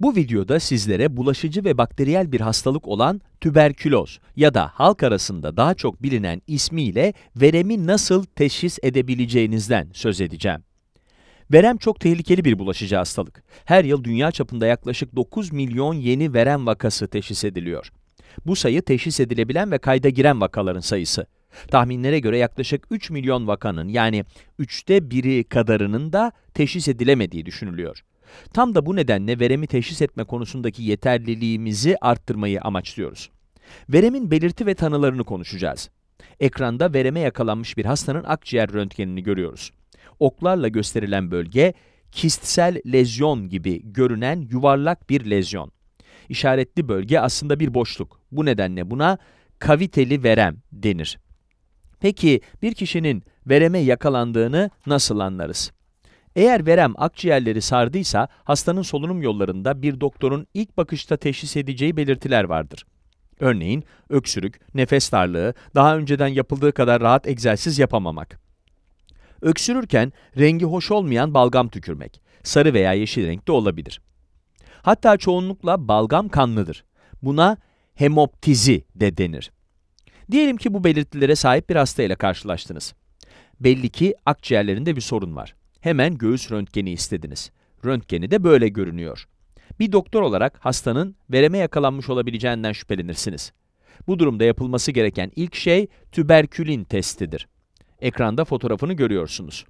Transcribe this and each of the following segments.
Bu videoda sizlere bulaşıcı ve bakteriyel bir hastalık olan tüberküloz ya da halk arasında daha çok bilinen ismiyle veremi nasıl teşhis edebileceğinizden söz edeceğim. Verem çok tehlikeli bir bulaşıcı hastalık. Her yıl dünya çapında yaklaşık 9 milyon yeni verem vakası teşhis ediliyor. Bu sayı teşhis edilebilen ve kayda giren vakaların sayısı. Tahminlere göre yaklaşık 3 milyon vakanın yani 3'te 1'i kadarının da teşhis edilemediği düşünülüyor. Tam da bu nedenle veremi teşhis etme konusundaki yeterliliğimizi arttırmayı amaçlıyoruz. Veremin belirti ve tanılarını konuşacağız. Ekranda vereme yakalanmış bir hastanın akciğer röntgenini görüyoruz. Oklarla gösterilen bölge kistsel lezyon gibi görünen yuvarlak bir lezyon. İşaretli bölge aslında bir boşluk. Bu nedenle buna kaviteli verem denir. Peki bir kişinin vereme yakalandığını nasıl anlarız? Eğer verem akciğerleri sardıysa hastanın solunum yollarında bir doktorun ilk bakışta teşhis edeceği belirtiler vardır. Örneğin öksürük, nefes darlığı, daha önceden yapıldığı kadar rahat egzersiz yapamamak. Öksürürken rengi hoş olmayan balgam tükürmek, sarı veya yeşil renkte olabilir. Hatta çoğunlukla balgam kanlıdır. Buna hemoptizi de denir. Diyelim ki bu belirtilere sahip bir hasta ile karşılaştınız. Belli ki akciğerlerinde bir sorun var. Hemen göğüs röntgeni istediniz. Röntgeni de böyle görünüyor. Bir doktor olarak hastanın vereme yakalanmış olabileceğinden şüphelenirsiniz. Bu durumda yapılması gereken ilk şey tüberkülin testidir. Ekranda fotoğrafını görüyorsunuz.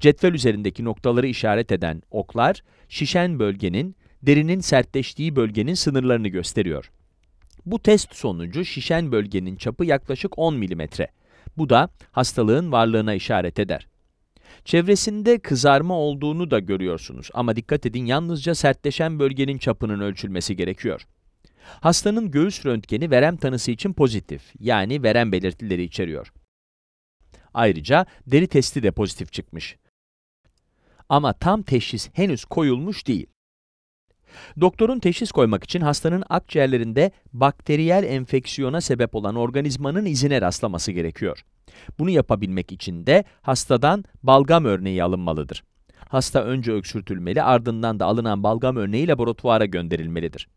Cetvel üzerindeki noktaları işaret eden oklar, şişen bölgenin, derinin sertleştiği bölgenin sınırlarını gösteriyor. Bu test sonucu şişen bölgenin çapı yaklaşık 10 mm. Bu da hastalığın varlığına işaret eder. Çevresinde kızarma olduğunu da görüyorsunuz ama dikkat edin yalnızca sertleşen bölgenin çapının ölçülmesi gerekiyor. Hastanın göğüs röntgeni verem tanısı için pozitif, yani verem belirtileri içeriyor. Ayrıca deri testi de pozitif çıkmış. Ama tam teşhis henüz koyulmuş değil. Doktorun teşhis koymak için hastanın akciğerlerinde bakteriyel enfeksiyona sebep olan organizmanın izine rastlaması gerekiyor. Bunu yapabilmek için de hastadan balgam örneği alınmalıdır. Hasta önce öksürtülmeli, ardından da alınan balgam örneği laboratuvara gönderilmelidir.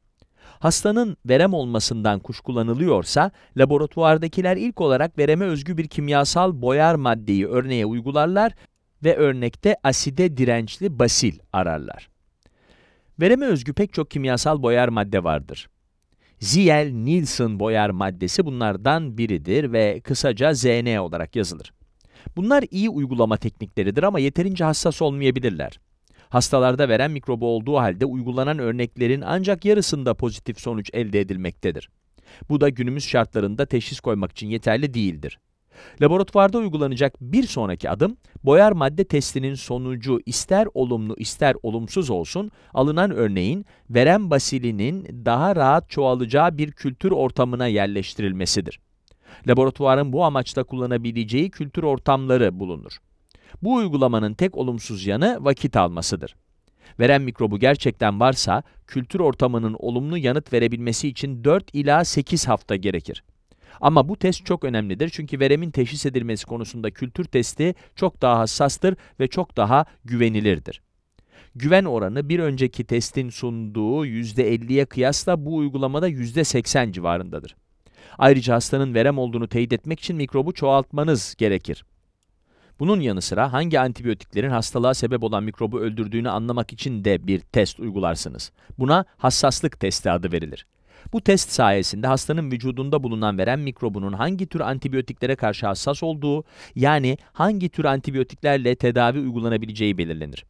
Hastanın verem olmasından kuşkulanılıyorsa, laboratuvardakiler ilk olarak vereme özgü bir kimyasal boyar maddeyi örneğe uygularlar ve örnekte aside dirençli basil ararlar. Vereme özgü pek çok kimyasal boyar madde vardır. Ziel-Nielsen boyar maddesi bunlardan biridir ve kısaca ZN olarak yazılır. Bunlar iyi uygulama teknikleridir ama yeterince hassas olmayabilirler. Hastalarda veren mikrobu olduğu halde uygulanan örneklerin ancak yarısında pozitif sonuç elde edilmektedir. Bu da günümüz şartlarında teşhis koymak için yeterli değildir. Laboratuvarda uygulanacak bir sonraki adım, boyar madde testinin sonucu ister olumlu ister olumsuz olsun, alınan örneğin verem basilinin daha rahat çoğalacağı bir kültür ortamına yerleştirilmesidir. Laboratuvarın bu amaçta kullanabileceği kültür ortamları bulunur. Bu uygulamanın tek olumsuz yanı vakit almasıdır. Verem mikrobu gerçekten varsa, kültür ortamının olumlu yanıt verebilmesi için 4 ila 8 hafta gerekir. Ama bu test çok önemlidir çünkü veremin teşhis edilmesi konusunda kültür testi çok daha hassastır ve çok daha güvenilirdir. Güven oranı bir önceki testin sunduğu %50'ye kıyasla bu uygulamada %80 civarındadır. Ayrıca hastanın verem olduğunu teyit etmek için mikrobu çoğaltmanız gerekir. Bunun yanı sıra hangi antibiyotiklerin hastalığa sebep olan mikrobu öldürdüğünü anlamak için de bir test uygularsınız. Buna hassaslık testi adı verilir. Bu test sayesinde hastanın vücudunda bulunan veren mikrobunun hangi tür antibiyotiklere karşı hassas olduğu, yani hangi tür antibiyotiklerle tedavi uygulanabileceği belirlenir.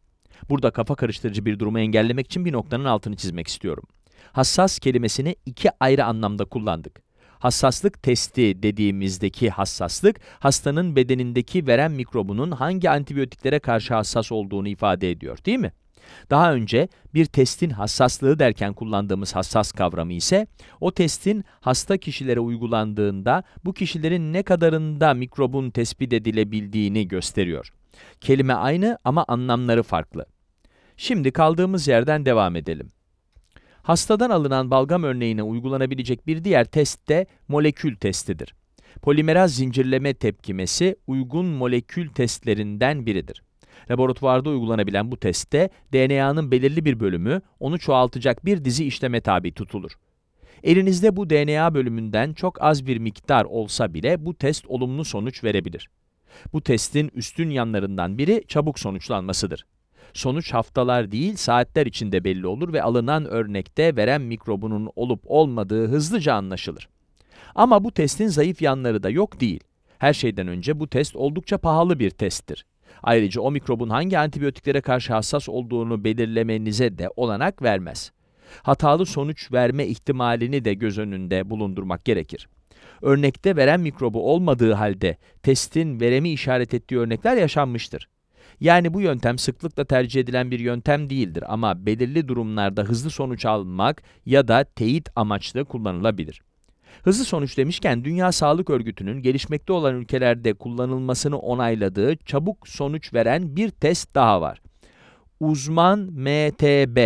Burada kafa karıştırıcı bir durumu engellemek için bir noktanın altını çizmek istiyorum. Hassas kelimesini iki ayrı anlamda kullandık. Hassaslık testi dediğimizdeki hassaslık, hastanın bedenindeki veren mikrobunun hangi antibiyotiklere karşı hassas olduğunu ifade ediyor değil mi? Daha önce bir testin hassaslığı derken kullandığımız hassas kavramı ise o testin hasta kişilere uygulandığında bu kişilerin ne kadarında mikrobun tespit edilebildiğini gösteriyor. Kelime aynı ama anlamları farklı. Şimdi kaldığımız yerden devam edelim. Hastadan alınan balgam örneğine uygulanabilecek bir diğer test de molekül testidir. Polimeraz zincirleme tepkimesi uygun molekül testlerinden biridir. Laboratuvarda uygulanabilen bu testte DNA'nın belirli bir bölümü onu çoğaltacak bir dizi işleme tabi tutulur. Elinizde bu DNA bölümünden çok az bir miktar olsa bile bu test olumlu sonuç verebilir. Bu testin üstün yanlarından biri çabuk sonuçlanmasıdır. Sonuç haftalar değil saatler içinde belli olur ve alınan örnekte veren mikrobunun olup olmadığı hızlıca anlaşılır. Ama bu testin zayıf yanları da yok değil. Her şeyden önce bu test oldukça pahalı bir testtir. Ayrıca o mikrobun hangi antibiyotiklere karşı hassas olduğunu belirlemenize de olanak vermez. Hatalı sonuç verme ihtimalini de göz önünde bulundurmak gerekir. Örnekte veren mikrobu olmadığı halde testin veremi işaret ettiği örnekler yaşanmıştır. Yani bu yöntem sıklıkla tercih edilen bir yöntem değildir ama belirli durumlarda hızlı sonuç almak ya da teyit amaçlı kullanılabilir. Hızlı sonuç demişken Dünya Sağlık Örgütü'nün gelişmekte olan ülkelerde kullanılmasını onayladığı çabuk sonuç veren bir test daha var. Uzman MTB,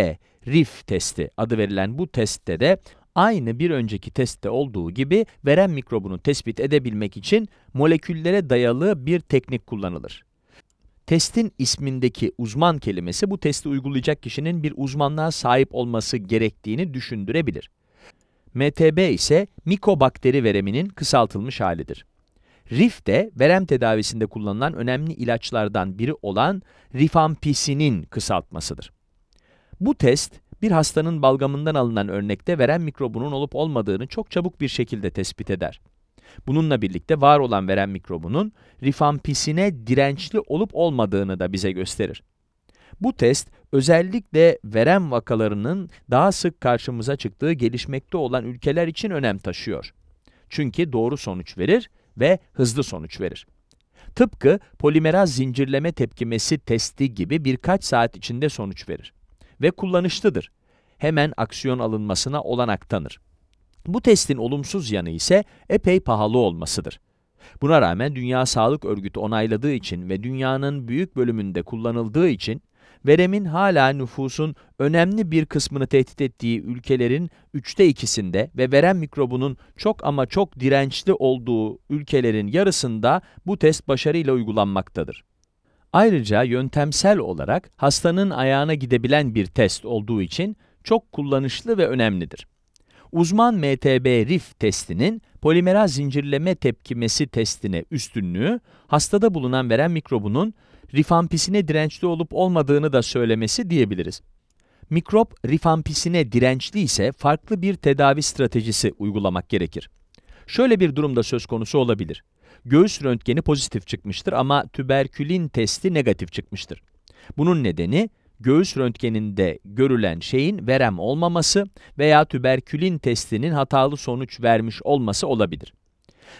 RIF testi adı verilen bu testte de aynı bir önceki testte olduğu gibi veren mikrobunu tespit edebilmek için moleküllere dayalı bir teknik kullanılır. Testin ismindeki uzman kelimesi bu testi uygulayacak kişinin bir uzmanlığa sahip olması gerektiğini düşündürebilir. MTB ise mikobakteri vereminin kısaltılmış halidir. Rif de verem tedavisinde kullanılan önemli ilaçlardan biri olan rifampisinin kısaltmasıdır. Bu test, bir hastanın balgamından alınan örnekte verem mikrobunun olup olmadığını çok çabuk bir şekilde tespit eder. Bununla birlikte var olan verem mikrobunun rifampisine dirençli olup olmadığını da bize gösterir. Bu test özellikle verem vakalarının daha sık karşımıza çıktığı gelişmekte olan ülkeler için önem taşıyor. Çünkü doğru sonuç verir ve hızlı sonuç verir. Tıpkı polimeraz zincirleme tepkimesi testi gibi birkaç saat içinde sonuç verir ve kullanışlıdır. Hemen aksiyon alınmasına olanak tanır. Bu testin olumsuz yanı ise epey pahalı olmasıdır. Buna rağmen Dünya Sağlık Örgütü onayladığı için ve dünyanın büyük bölümünde kullanıldığı için veremin hala nüfusun önemli bir kısmını tehdit ettiği ülkelerin üçte ikisinde ve verem mikrobunun çok ama çok dirençli olduğu ülkelerin yarısında bu test başarıyla uygulanmaktadır. Ayrıca yöntemsel olarak hastanın ayağına gidebilen bir test olduğu için çok kullanışlı ve önemlidir. Uzman MTB-RIF testinin polimeraz zincirleme tepkimesi testine üstünlüğü, hastada bulunan veren mikrobunun rifampisine dirençli olup olmadığını da söylemesi diyebiliriz. Mikrop rifampisine dirençli ise farklı bir tedavi stratejisi uygulamak gerekir. Şöyle bir durumda söz konusu olabilir. Göğüs röntgeni pozitif çıkmıştır ama tüberkülin testi negatif çıkmıştır. Bunun nedeni göğüs röntgeninde görülen şeyin verem olmaması veya tüberkülin testinin hatalı sonuç vermiş olması olabilir.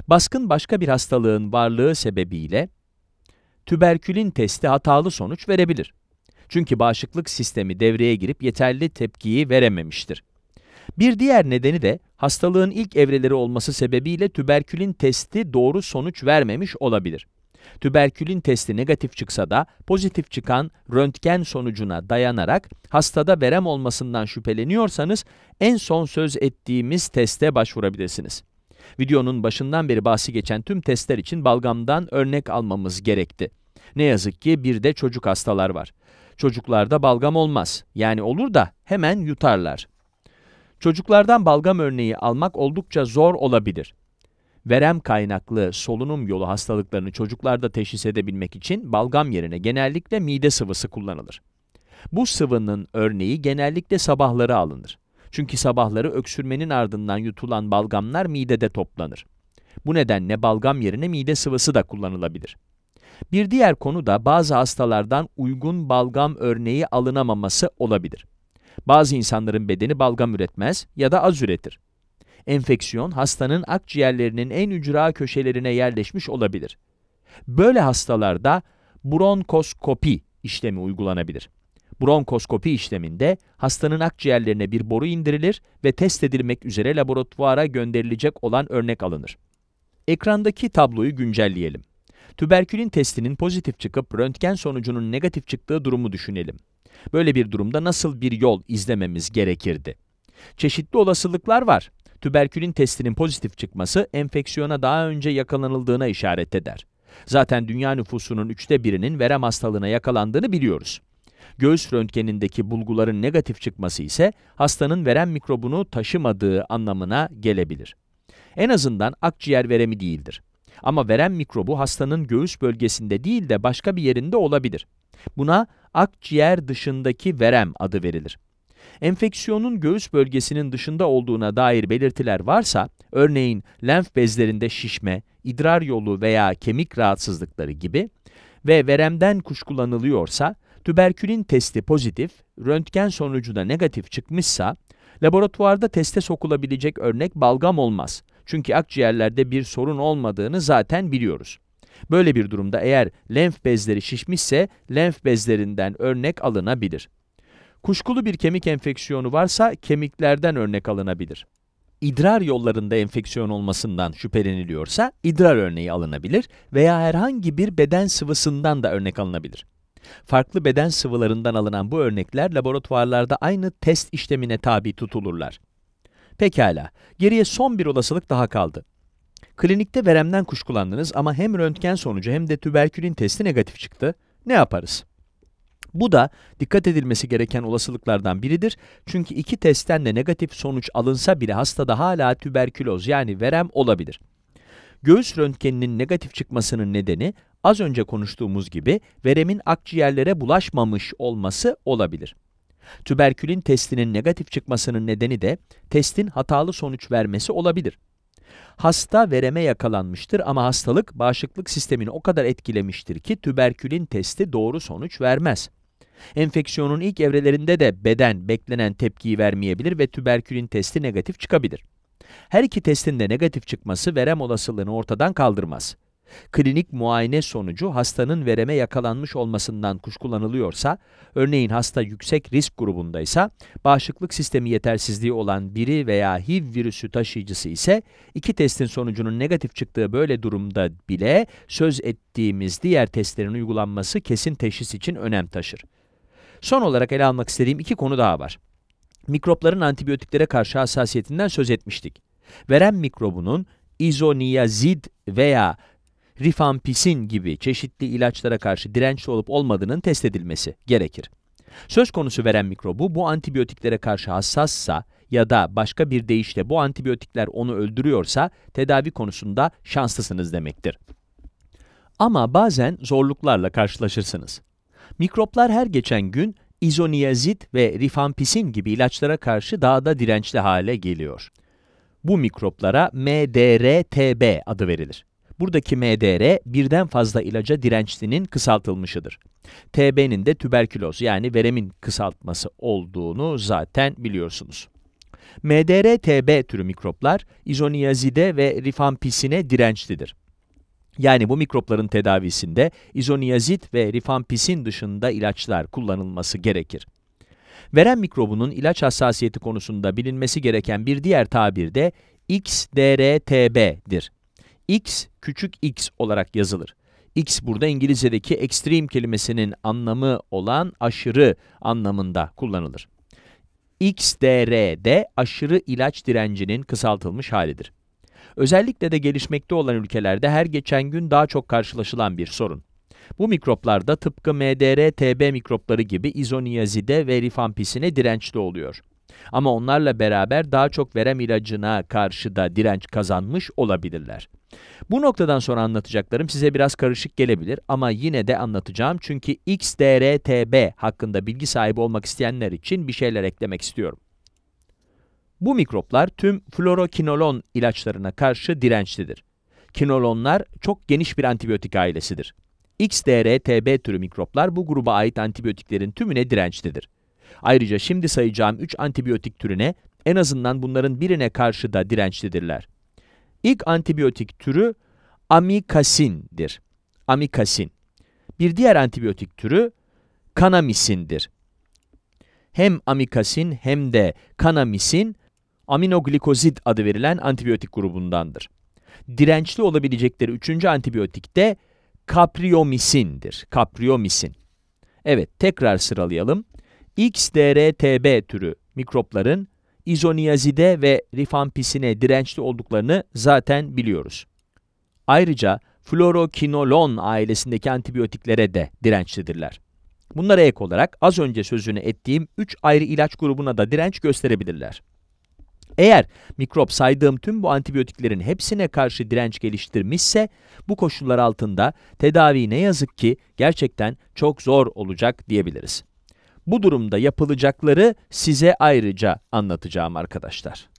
Baskın başka bir hastalığın varlığı sebebiyle tüberkülin testi hatalı sonuç verebilir. Çünkü bağışıklık sistemi devreye girip yeterli tepkiyi verememiştir. Bir diğer nedeni de hastalığın ilk evreleri olması sebebiyle tüberkülin testi doğru sonuç vermemiş olabilir. Tüberkülin testi negatif çıksa da pozitif çıkan röntgen sonucuna dayanarak hastada verem olmasından şüpheleniyorsanız en son söz ettiğimiz teste başvurabilirsiniz. Videonun başından beri bahsi geçen tüm testler için balgamdan örnek almamız gerekti. Ne yazık ki bir de çocuk hastalar var. Çocuklarda balgam olmaz. Yani olur da hemen yutarlar. Çocuklardan balgam örneği almak oldukça zor olabilir verem kaynaklı solunum yolu hastalıklarını çocuklarda teşhis edebilmek için balgam yerine genellikle mide sıvısı kullanılır. Bu sıvının örneği genellikle sabahları alınır. Çünkü sabahları öksürmenin ardından yutulan balgamlar midede toplanır. Bu nedenle balgam yerine mide sıvısı da kullanılabilir. Bir diğer konu da bazı hastalardan uygun balgam örneği alınamaması olabilir. Bazı insanların bedeni balgam üretmez ya da az üretir enfeksiyon hastanın akciğerlerinin en ücra köşelerine yerleşmiş olabilir. Böyle hastalarda bronkoskopi işlemi uygulanabilir. Bronkoskopi işleminde hastanın akciğerlerine bir boru indirilir ve test edilmek üzere laboratuvara gönderilecek olan örnek alınır. Ekrandaki tabloyu güncelleyelim. Tüberkülin testinin pozitif çıkıp röntgen sonucunun negatif çıktığı durumu düşünelim. Böyle bir durumda nasıl bir yol izlememiz gerekirdi? Çeşitli olasılıklar var tüberkülin testinin pozitif çıkması enfeksiyona daha önce yakalanıldığına işaret eder. Zaten dünya nüfusunun üçte birinin verem hastalığına yakalandığını biliyoruz. Göğüs röntgenindeki bulguların negatif çıkması ise hastanın verem mikrobunu taşımadığı anlamına gelebilir. En azından akciğer veremi değildir. Ama verem mikrobu hastanın göğüs bölgesinde değil de başka bir yerinde olabilir. Buna akciğer dışındaki verem adı verilir. Enfeksiyonun göğüs bölgesinin dışında olduğuna dair belirtiler varsa, örneğin lenf bezlerinde şişme, idrar yolu veya kemik rahatsızlıkları gibi ve veremden kuşkulanılıyorsa, tüberkülin testi pozitif, röntgen sonucu da negatif çıkmışsa, laboratuvarda teste sokulabilecek örnek balgam olmaz. Çünkü akciğerlerde bir sorun olmadığını zaten biliyoruz. Böyle bir durumda eğer lenf bezleri şişmişse lenf bezlerinden örnek alınabilir. Kuşkulu bir kemik enfeksiyonu varsa kemiklerden örnek alınabilir. İdrar yollarında enfeksiyon olmasından şüpheleniliyorsa idrar örneği alınabilir veya herhangi bir beden sıvısından da örnek alınabilir. Farklı beden sıvılarından alınan bu örnekler laboratuvarlarda aynı test işlemine tabi tutulurlar. Pekala, geriye son bir olasılık daha kaldı. Klinikte veremden kuşkulandınız ama hem röntgen sonucu hem de tüberkülin testi negatif çıktı. Ne yaparız? Bu da dikkat edilmesi gereken olasılıklardan biridir. Çünkü iki testten de negatif sonuç alınsa bile hastada hala tüberküloz yani verem olabilir. Göğüs röntgeninin negatif çıkmasının nedeni az önce konuştuğumuz gibi veremin akciğerlere bulaşmamış olması olabilir. Tüberkülin testinin negatif çıkmasının nedeni de testin hatalı sonuç vermesi olabilir. Hasta vereme yakalanmıştır ama hastalık bağışıklık sistemini o kadar etkilemiştir ki tüberkülin testi doğru sonuç vermez. Enfeksiyonun ilk evrelerinde de beden beklenen tepkiyi vermeyebilir ve tüberkülin testi negatif çıkabilir. Her iki testin de negatif çıkması verem olasılığını ortadan kaldırmaz. Klinik muayene sonucu hastanın vereme yakalanmış olmasından kuşkulanılıyorsa, örneğin hasta yüksek risk grubundaysa, bağışıklık sistemi yetersizliği olan biri veya HIV virüsü taşıyıcısı ise, iki testin sonucunun negatif çıktığı böyle durumda bile söz ettiğimiz diğer testlerin uygulanması kesin teşhis için önem taşır. Son olarak ele almak istediğim iki konu daha var. Mikropların antibiyotiklere karşı hassasiyetinden söz etmiştik. Veren mikrobunun izoniazid veya rifampisin gibi çeşitli ilaçlara karşı dirençli olup olmadığının test edilmesi gerekir. Söz konusu veren mikrobu bu antibiyotiklere karşı hassassa ya da başka bir deyişle bu antibiyotikler onu öldürüyorsa tedavi konusunda şanslısınız demektir. Ama bazen zorluklarla karşılaşırsınız. Mikroplar her geçen gün izoniazid ve rifampisin gibi ilaçlara karşı daha da dirençli hale geliyor. Bu mikroplara MDR-TB adı verilir. Buradaki MDR, birden fazla ilaca dirençlinin kısaltılmışıdır. TB'nin de tüberküloz yani veremin kısaltması olduğunu zaten biliyorsunuz. MDR-TB türü mikroplar izoniazide ve rifampisine dirençlidir. Yani bu mikropların tedavisinde izoniazid ve rifampisin dışında ilaçlar kullanılması gerekir. Veren mikrobunun ilaç hassasiyeti konusunda bilinmesi gereken bir diğer tabir de XDRTB'dir. X küçük x olarak yazılır. X burada İngilizce'deki extreme kelimesinin anlamı olan aşırı anlamında kullanılır. XDR de aşırı ilaç direncinin kısaltılmış halidir. Özellikle de gelişmekte olan ülkelerde her geçen gün daha çok karşılaşılan bir sorun. Bu mikroplarda tıpkı MDR-TB mikropları gibi izoniyazide ve rifampisine dirençli oluyor. Ama onlarla beraber daha çok verem ilacına karşı da direnç kazanmış olabilirler. Bu noktadan sonra anlatacaklarım size biraz karışık gelebilir ama yine de anlatacağım çünkü XDR-TB hakkında bilgi sahibi olmak isteyenler için bir şeyler eklemek istiyorum. Bu mikroplar tüm florokinolon ilaçlarına karşı dirençlidir. Kinolonlar çok geniş bir antibiyotik ailesidir. XDR-TB türü mikroplar bu gruba ait antibiyotiklerin tümüne dirençlidir. Ayrıca şimdi sayacağım 3 antibiyotik türüne en azından bunların birine karşı da dirençlidirler. İlk antibiyotik türü amikasindir. Amikasin. Bir diğer antibiyotik türü kanamisindir. Hem amikasin hem de kanamisin aminoglikozid adı verilen antibiyotik grubundandır. Dirençli olabilecekleri üçüncü antibiyotik de kapriomisindir. Kapriomisin. Evet, tekrar sıralayalım. XDR-TB türü mikropların izoniazide ve rifampisine dirençli olduklarını zaten biliyoruz. Ayrıca florokinolon ailesindeki antibiyotiklere de dirençlidirler. Bunlara ek olarak az önce sözünü ettiğim 3 ayrı ilaç grubuna da direnç gösterebilirler. Eğer mikrop saydığım tüm bu antibiyotiklerin hepsine karşı direnç geliştirmişse bu koşullar altında tedavi ne yazık ki gerçekten çok zor olacak diyebiliriz. Bu durumda yapılacakları size ayrıca anlatacağım arkadaşlar.